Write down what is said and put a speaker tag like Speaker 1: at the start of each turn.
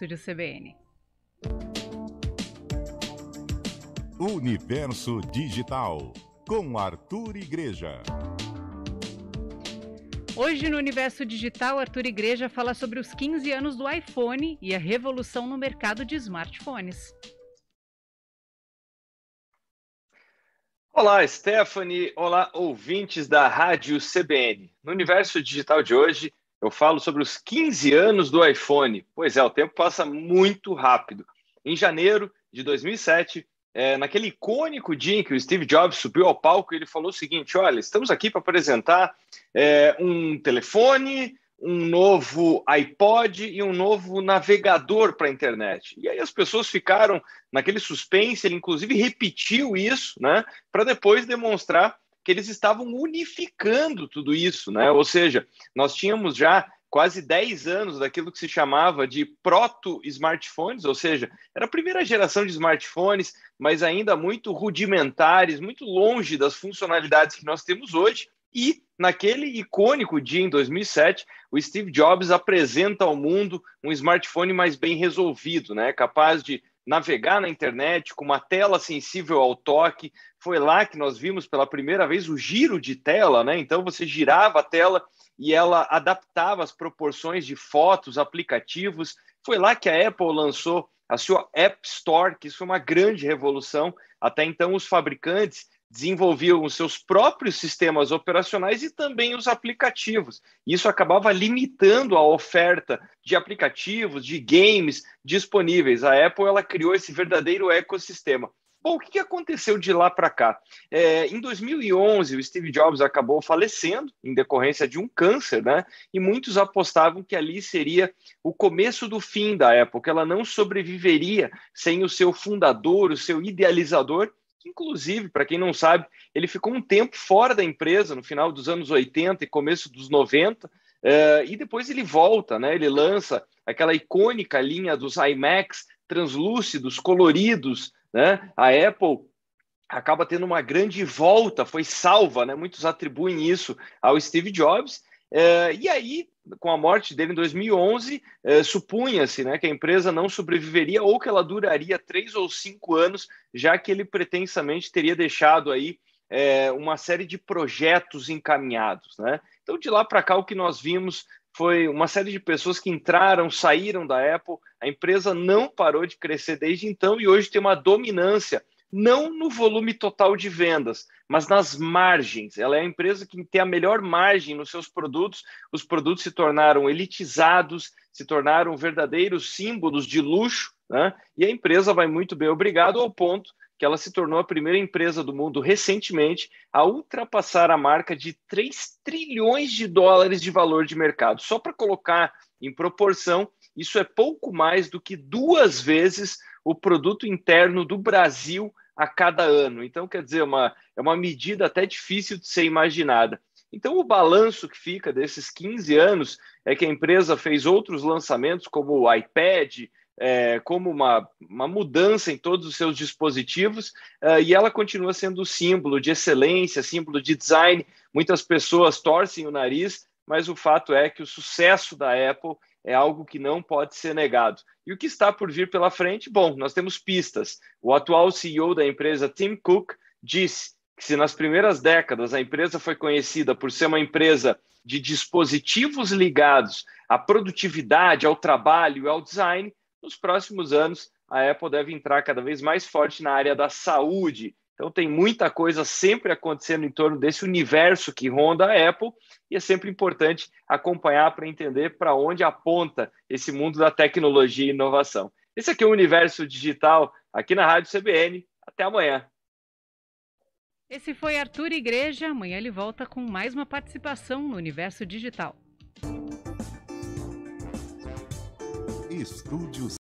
Speaker 1: Estúdio CBN. Universo Digital, com Arthur Igreja. Hoje no Universo Digital, Arthur Igreja fala sobre os 15 anos do iPhone e a revolução no mercado de smartphones. Olá, Stephanie. Olá, ouvintes da Rádio CBN. No Universo Digital de hoje, eu falo sobre os 15 anos do iPhone. Pois é, o tempo passa muito rápido. Em janeiro de 2007, é, naquele icônico dia em que o Steve Jobs subiu ao palco, ele falou o seguinte: Olha, estamos aqui para apresentar é, um telefone, um novo iPod e um novo navegador para a internet. E aí as pessoas ficaram naquele suspense, ele inclusive repetiu isso, né, para depois demonstrar que eles estavam unificando tudo isso, né? Ou seja, nós tínhamos já quase 10 anos daquilo que se chamava de proto-smartphones, ou seja, era a primeira geração de smartphones, mas ainda muito rudimentares, muito longe das funcionalidades que nós temos hoje. E naquele icônico dia em 2007, o Steve Jobs apresenta ao mundo um smartphone mais bem resolvido, né? capaz de navegar na internet com uma tela sensível ao toque. Foi lá que nós vimos pela primeira vez o giro de tela, né? Então você girava a tela e ela adaptava as proporções de fotos, aplicativos. Foi lá que a Apple lançou a sua App Store, que isso foi uma grande revolução. Até então os fabricantes desenvolviam os seus próprios sistemas operacionais e também os aplicativos. Isso acabava limitando a oferta de aplicativos, de games disponíveis. A Apple ela criou esse verdadeiro ecossistema. Bom, o que aconteceu de lá para cá? É, em 2011, o Steve Jobs acabou falecendo em decorrência de um câncer, né? E muitos apostavam que ali seria o começo do fim da Apple, que ela não sobreviveria sem o seu fundador, o seu idealizador, inclusive, para quem não sabe, ele ficou um tempo fora da empresa, no final dos anos 80 e começo dos 90, Uh, eh, e depois ele volta, né? Ele lança aquela icônica linha dos iMacs translúcidos, coloridos, né? A Apple acaba tendo uma grande volta, foi salva, né? Muitos atribuem isso ao Steve Jobs Uh, e aí, com a morte dele em 2011, uh, é, supunha-se né, que a empresa não sobreviveria ou que ela duraria três ou cinco anos, já que ele pretensamente teria deixado aí uh, uma série de projetos encaminhados. Né? Então, de lá para cá, o que nós vimos foi uma série de pessoas que entraram, saíram da Apple, a empresa não parou de crescer desde então e hoje tem uma dominância não no volume total de vendas, mas nas margens. Ela é a empresa que tem a melhor margem nos seus produtos. Os produtos se tornaram elitizados, se tornaram verdadeiros símbolos de luxo, né? e a empresa vai muito bem, obrigado, ao ponto que ela se tornou a primeira empresa do mundo recentemente a ultrapassar a marca de 3 trilhões de dólares de valor de mercado. Só para colocar em proporção, isso é pouco mais do que duas vezes o produto interno do Brasil a cada ano. Então, quer dizer, uma, é uma medida até difícil de ser imaginada. Então, o balanço que fica desses 15 anos é que a empresa fez outros lançamentos, como o iPad, é, como uma, uma mudança em todos os seus dispositivos, é, e ela continua sendo símbolo de excelência, símbolo de design. Muitas pessoas torcem o nariz, mas o fato é que o sucesso da Apple é algo que não pode ser negado. E o que está por vir pela frente? Bom, nós temos pistas. O atual CEO da empresa, Tim Cook, disse que se nas primeiras décadas a empresa foi conhecida por ser uma empresa de dispositivos ligados à produtividade, ao trabalho e ao design, nos próximos anos a Apple deve entrar cada vez mais forte na área da saúde então tem muita coisa sempre acontecendo em torno desse universo que ronda a Apple e é sempre importante acompanhar para entender para onde aponta esse mundo da tecnologia e inovação. Esse aqui é o Universo Digital aqui na Rádio CBN. Até amanhã. Esse foi Arthur Igreja. Amanhã ele volta com mais uma participação no Universo Digital. Estúdios